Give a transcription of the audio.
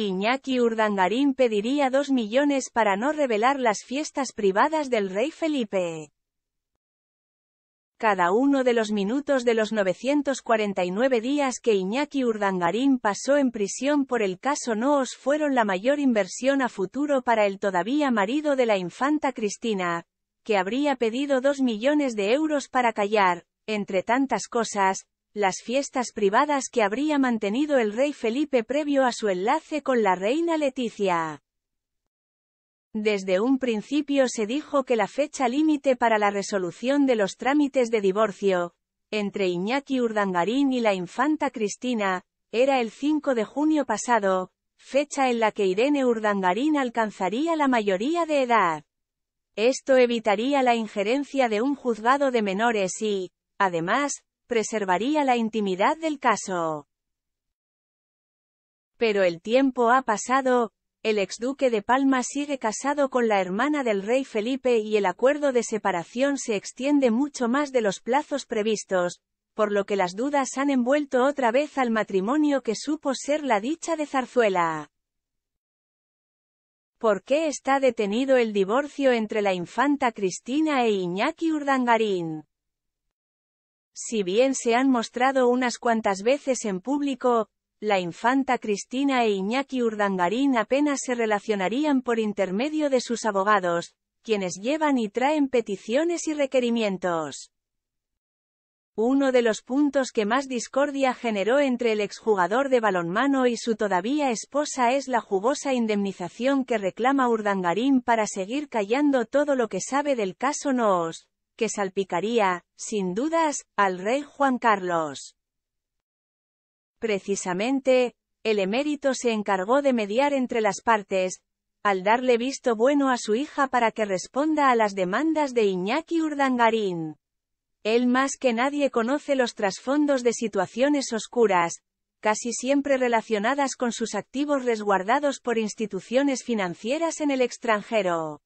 Iñaki Urdangarín pediría 2 millones para no revelar las fiestas privadas del rey Felipe. Cada uno de los minutos de los 949 días que Iñaki Urdangarín pasó en prisión por el caso Noos fueron la mayor inversión a futuro para el todavía marido de la infanta Cristina, que habría pedido 2 millones de euros para callar, entre tantas cosas, las fiestas privadas que habría mantenido el rey Felipe previo a su enlace con la reina Leticia. Desde un principio se dijo que la fecha límite para la resolución de los trámites de divorcio, entre Iñaki Urdangarín y la infanta Cristina, era el 5 de junio pasado, fecha en la que Irene Urdangarín alcanzaría la mayoría de edad. Esto evitaría la injerencia de un juzgado de menores y, además, preservaría la intimidad del caso. Pero el tiempo ha pasado, el exduque de Palma sigue casado con la hermana del rey Felipe y el acuerdo de separación se extiende mucho más de los plazos previstos, por lo que las dudas han envuelto otra vez al matrimonio que supo ser la dicha de Zarzuela. ¿Por qué está detenido el divorcio entre la infanta Cristina e Iñaki Urdangarín? Si bien se han mostrado unas cuantas veces en público, la infanta Cristina e Iñaki Urdangarín apenas se relacionarían por intermedio de sus abogados, quienes llevan y traen peticiones y requerimientos. Uno de los puntos que más discordia generó entre el exjugador de balonmano y su todavía esposa es la jugosa indemnización que reclama Urdangarín para seguir callando todo lo que sabe del caso Noos que salpicaría, sin dudas, al rey Juan Carlos. Precisamente, el emérito se encargó de mediar entre las partes, al darle visto bueno a su hija para que responda a las demandas de Iñaki Urdangarín. Él más que nadie conoce los trasfondos de situaciones oscuras, casi siempre relacionadas con sus activos resguardados por instituciones financieras en el extranjero.